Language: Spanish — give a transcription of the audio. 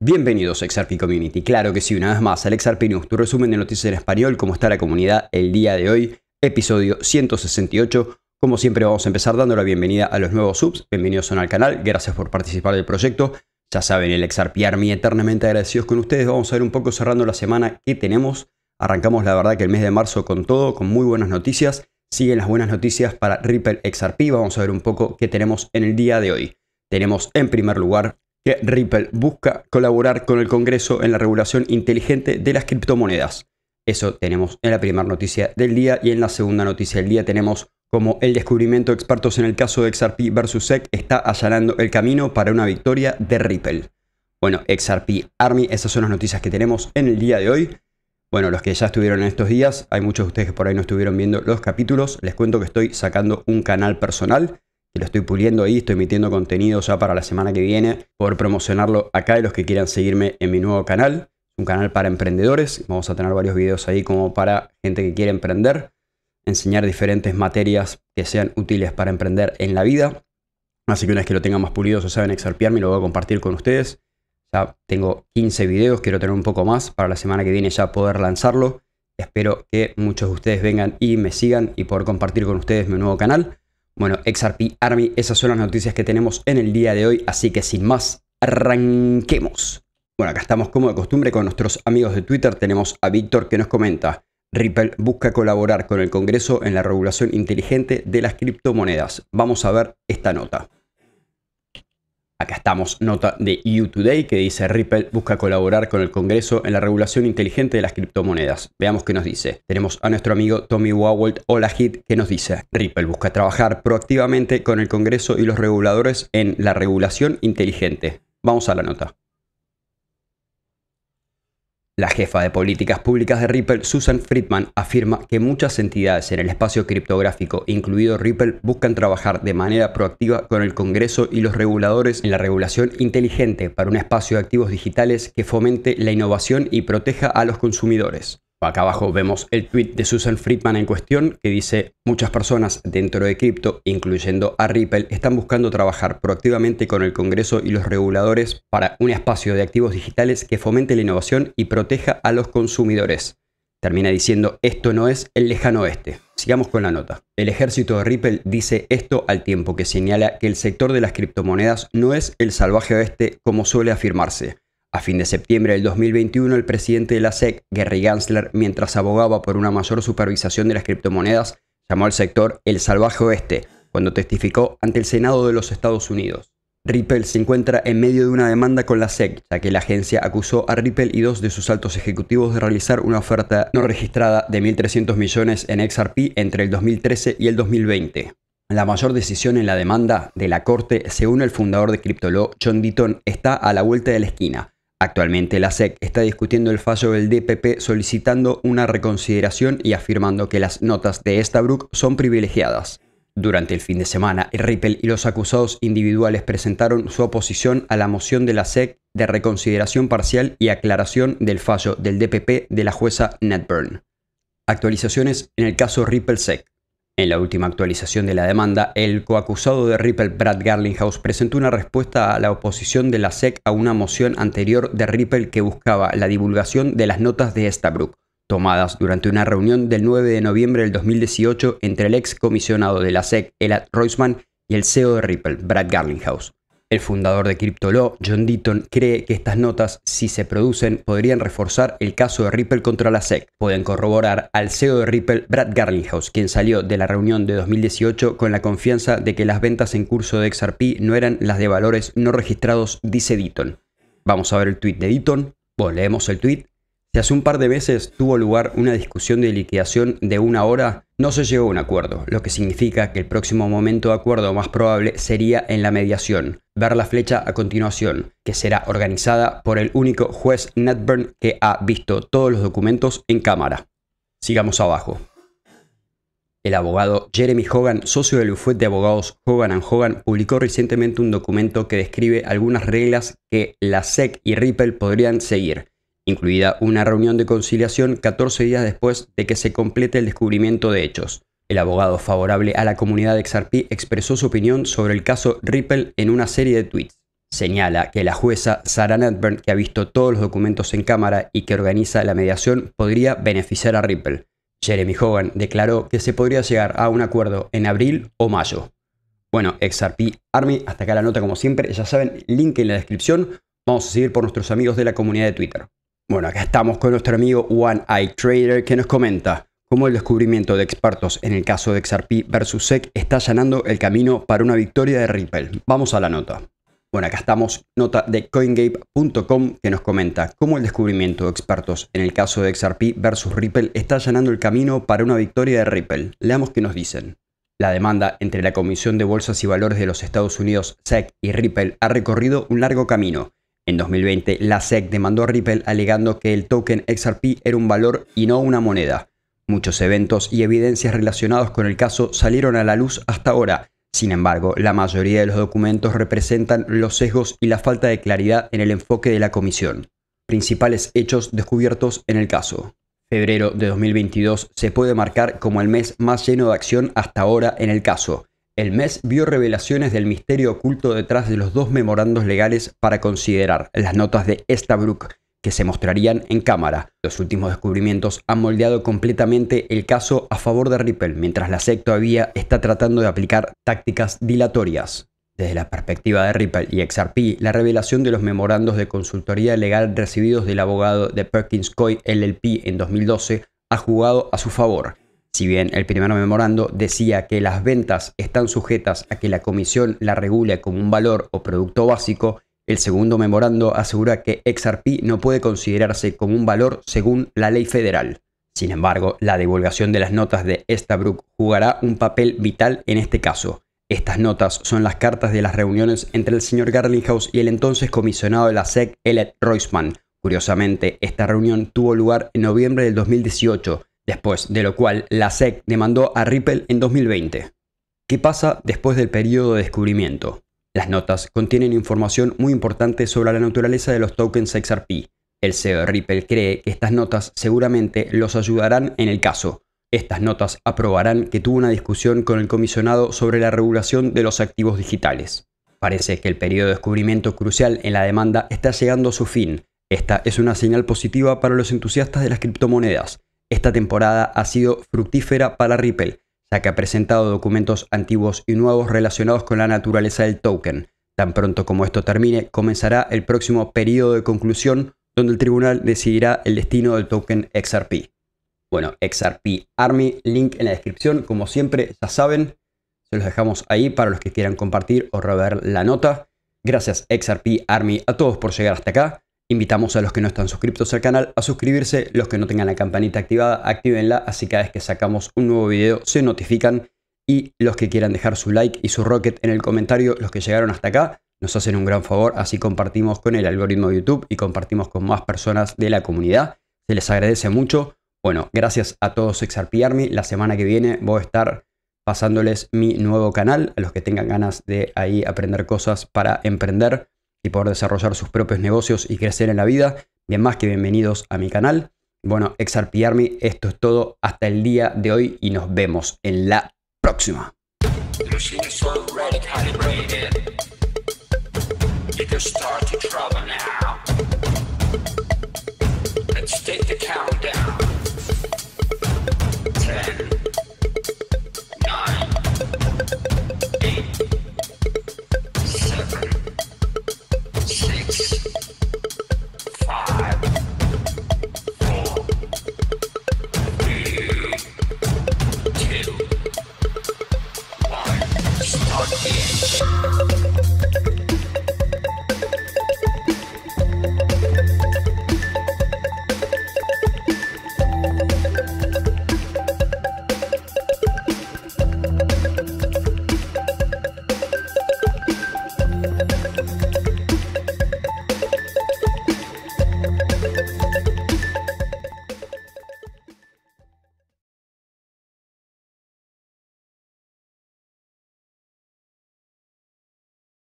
Bienvenidos a XRP Community. Claro que sí, una vez más al XRP News, tu resumen de noticias en español, cómo está la comunidad el día de hoy, episodio 168 como siempre vamos a empezar dando la bienvenida a los nuevos subs, bienvenidos son al canal, gracias por participar del proyecto. Ya saben, el XRP Army eternamente agradecidos con ustedes. Vamos a ver un poco cerrando la semana que tenemos. Arrancamos la verdad que el mes de marzo con todo, con muy buenas noticias. Siguen las buenas noticias para Ripple XRP. Vamos a ver un poco qué tenemos en el día de hoy. Tenemos en primer lugar que Ripple busca colaborar con el Congreso en la regulación inteligente de las criptomonedas. Eso tenemos en la primera noticia del día y en la segunda noticia del día tenemos como el descubrimiento de expertos en el caso de XRP versus SEC está allanando el camino para una victoria de Ripple. Bueno, XRP Army, esas son las noticias que tenemos en el día de hoy. Bueno, los que ya estuvieron en estos días, hay muchos de ustedes que por ahí no estuvieron viendo los capítulos, les cuento que estoy sacando un canal personal, que lo estoy puliendo ahí, estoy emitiendo contenido ya para la semana que viene, Por promocionarlo acá y los que quieran seguirme en mi nuevo canal, un canal para emprendedores, vamos a tener varios videos ahí como para gente que quiere emprender enseñar diferentes materias que sean útiles para emprender en la vida. Así que una vez que lo tenga más pulido, ya saben XRP Army lo voy a compartir con ustedes. Ya tengo 15 videos, quiero tener un poco más para la semana que viene ya poder lanzarlo. Espero que muchos de ustedes vengan y me sigan y poder compartir con ustedes mi nuevo canal. Bueno, XRP Army, esas son las noticias que tenemos en el día de hoy, así que sin más, arranquemos. Bueno, acá estamos como de costumbre con nuestros amigos de Twitter. Tenemos a Víctor que nos comenta. Ripple busca colaborar con el Congreso en la regulación inteligente de las criptomonedas. Vamos a ver esta nota. Acá estamos, nota de EU Today que dice Ripple busca colaborar con el Congreso en la regulación inteligente de las criptomonedas. Veamos qué nos dice. Tenemos a nuestro amigo Tommy hola Hit, que nos dice Ripple busca trabajar proactivamente con el Congreso y los reguladores en la regulación inteligente. Vamos a la nota. La jefa de políticas públicas de Ripple, Susan Friedman, afirma que muchas entidades en el espacio criptográfico, incluido Ripple, buscan trabajar de manera proactiva con el Congreso y los reguladores en la regulación inteligente para un espacio de activos digitales que fomente la innovación y proteja a los consumidores. Acá abajo vemos el tweet de Susan Friedman en cuestión que dice muchas personas dentro de cripto, incluyendo a Ripple, están buscando trabajar proactivamente con el Congreso y los reguladores para un espacio de activos digitales que fomente la innovación y proteja a los consumidores. Termina diciendo, esto no es el lejano oeste. Sigamos con la nota. El ejército de Ripple dice esto al tiempo que señala que el sector de las criptomonedas no es el salvaje oeste como suele afirmarse. A fin de septiembre del 2021, el presidente de la SEC, Gary Gansler, mientras abogaba por una mayor supervisación de las criptomonedas, llamó al sector el salvaje oeste, cuando testificó ante el Senado de los Estados Unidos. Ripple se encuentra en medio de una demanda con la SEC, ya que la agencia acusó a Ripple y dos de sus altos ejecutivos de realizar una oferta no registrada de 1.300 millones en XRP entre el 2013 y el 2020. La mayor decisión en la demanda de la Corte, según el fundador de CryptoLaw, John Ditton, está a la vuelta de la esquina, Actualmente la SEC está discutiendo el fallo del DPP solicitando una reconsideración y afirmando que las notas de Brook son privilegiadas. Durante el fin de semana, Ripple y los acusados individuales presentaron su oposición a la moción de la SEC de reconsideración parcial y aclaración del fallo del DPP de la jueza Netburn. Actualizaciones en el caso Ripple SEC. En la última actualización de la demanda, el coacusado de Ripple, Brad Garlinghouse, presentó una respuesta a la oposición de la SEC a una moción anterior de Ripple que buscaba la divulgación de las notas de Estabrook, tomadas durante una reunión del 9 de noviembre del 2018 entre el ex comisionado de la SEC, Elad Roisman, y el CEO de Ripple, Brad Garlinghouse. El fundador de CryptoLaw, John Deaton, cree que estas notas, si se producen, podrían reforzar el caso de Ripple contra la SEC. Pueden corroborar al CEO de Ripple, Brad Garlinghouse, quien salió de la reunión de 2018 con la confianza de que las ventas en curso de XRP no eran las de valores no registrados, dice Deaton. Vamos a ver el tweet de Deaton. Volemos leemos el tweet si hace un par de meses tuvo lugar una discusión de liquidación de una hora, no se llegó a un acuerdo, lo que significa que el próximo momento de acuerdo más probable sería en la mediación. Ver la flecha a continuación, que será organizada por el único juez Netburn que ha visto todos los documentos en cámara. Sigamos abajo. El abogado Jeremy Hogan, socio del bufete de abogados Hogan Hogan, publicó recientemente un documento que describe algunas reglas que la SEC y Ripple podrían seguir incluida una reunión de conciliación 14 días después de que se complete el descubrimiento de hechos. El abogado favorable a la comunidad de XRP expresó su opinión sobre el caso Ripple en una serie de tweets. Señala que la jueza Sarah Netburn, que ha visto todos los documentos en cámara y que organiza la mediación, podría beneficiar a Ripple. Jeremy Hogan declaró que se podría llegar a un acuerdo en abril o mayo. Bueno, XRP Army, hasta acá la nota como siempre, ya saben, link en la descripción. Vamos a seguir por nuestros amigos de la comunidad de Twitter. Bueno, acá estamos con nuestro amigo One Eye Trader que nos comenta cómo el descubrimiento de expertos en el caso de XRP versus SEC está llenando el camino para una victoria de Ripple. Vamos a la nota. Bueno, acá estamos, nota de coingape.com que nos comenta cómo el descubrimiento de expertos en el caso de XRP versus Ripple está llenando el camino para una victoria de Ripple. Leamos qué nos dicen. La demanda entre la Comisión de Bolsas y Valores de los Estados Unidos, SEC, y Ripple ha recorrido un largo camino en 2020, la SEC demandó a Ripple alegando que el token XRP era un valor y no una moneda. Muchos eventos y evidencias relacionados con el caso salieron a la luz hasta ahora. Sin embargo, la mayoría de los documentos representan los sesgos y la falta de claridad en el enfoque de la comisión. Principales hechos descubiertos en el caso. Febrero de 2022 se puede marcar como el mes más lleno de acción hasta ahora en el caso. El MES vio revelaciones del misterio oculto detrás de los dos memorandos legales para considerar las notas de Estabrook que se mostrarían en cámara. Los últimos descubrimientos han moldeado completamente el caso a favor de Ripple, mientras la SEC todavía está tratando de aplicar tácticas dilatorias. Desde la perspectiva de Ripple y XRP, la revelación de los memorandos de consultoría legal recibidos del abogado de Perkins Coy LLP en 2012 ha jugado a su favor. Si bien el primer memorando decía que las ventas están sujetas a que la comisión la regule como un valor o producto básico, el segundo memorando asegura que XRP no puede considerarse como un valor según la ley federal. Sin embargo, la divulgación de las notas de Estabrook jugará un papel vital en este caso. Estas notas son las cartas de las reuniones entre el señor Garlinghouse y el entonces comisionado de la SEC, Elliot Roisman. Curiosamente, esta reunión tuvo lugar en noviembre del 2018 después de lo cual la SEC demandó a Ripple en 2020. ¿Qué pasa después del periodo de descubrimiento? Las notas contienen información muy importante sobre la naturaleza de los tokens XRP. El CEO de Ripple cree que estas notas seguramente los ayudarán en el caso. Estas notas aprobarán que tuvo una discusión con el comisionado sobre la regulación de los activos digitales. Parece que el periodo de descubrimiento crucial en la demanda está llegando a su fin. Esta es una señal positiva para los entusiastas de las criptomonedas, esta temporada ha sido fructífera para Ripple, ya que ha presentado documentos antiguos y nuevos relacionados con la naturaleza del token. Tan pronto como esto termine, comenzará el próximo periodo de conclusión donde el tribunal decidirá el destino del token XRP. Bueno, XRP Army, link en la descripción, como siempre, ya saben, se los dejamos ahí para los que quieran compartir o rever la nota. Gracias XRP Army a todos por llegar hasta acá. Invitamos a los que no están suscritos al canal a suscribirse, los que no tengan la campanita activada, actívenla, así cada vez que sacamos un nuevo video se notifican y los que quieran dejar su like y su rocket en el comentario, los que llegaron hasta acá, nos hacen un gran favor, así compartimos con el algoritmo de YouTube y compartimos con más personas de la comunidad. Se les agradece mucho. Bueno, gracias a todos XRP La semana que viene voy a estar pasándoles mi nuevo canal, a los que tengan ganas de ahí aprender cosas para emprender y poder desarrollar sus propios negocios y crecer en la vida, bien más que bienvenidos a mi canal. Bueno, exarpiarme esto es todo hasta el día de hoy y nos vemos en la próxima.